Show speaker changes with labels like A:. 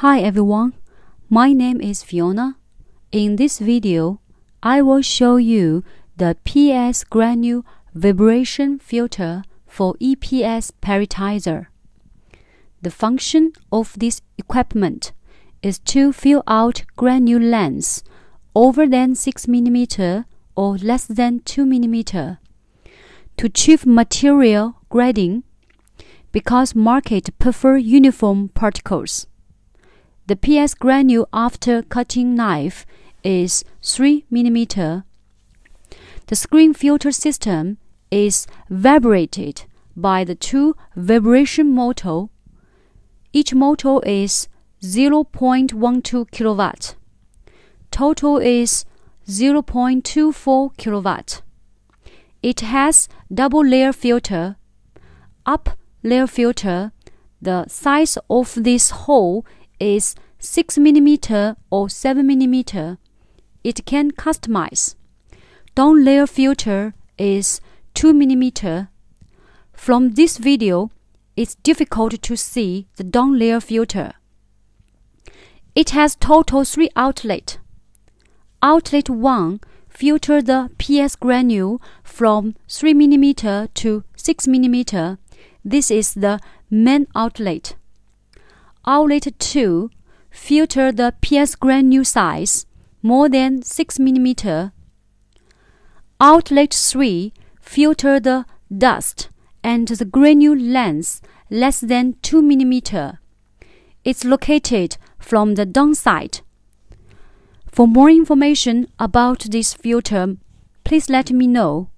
A: Hi everyone, my name is Fiona. In this video, I will show you the PS granule vibration filter for EPS paritizer. The function of this equipment is to fill out granule lengths over than 6 mm or less than 2 mm. To achieve material grading, because market prefer uniform particles. The PS granule after cutting knife is 3 mm. The screen filter system is vibrated by the two vibration motor. Each motor is 0.12 kilowatt. Total is 0.24 kilowatt. It has double layer filter. Up layer filter, the size of this hole is 6 mm or 7 mm. It can customize. Down layer filter is 2 mm. From this video, it's difficult to see the down layer filter. It has total 3 outlet. Outlet 1 filter the PS granule from 3 mm to 6 mm. This is the main outlet. Outlet 2 filter the PS granule size more than 6 mm. Outlet 3 filter the dust and the granule length less than 2 mm. It's located from the downside. For more information about this filter, please let me know.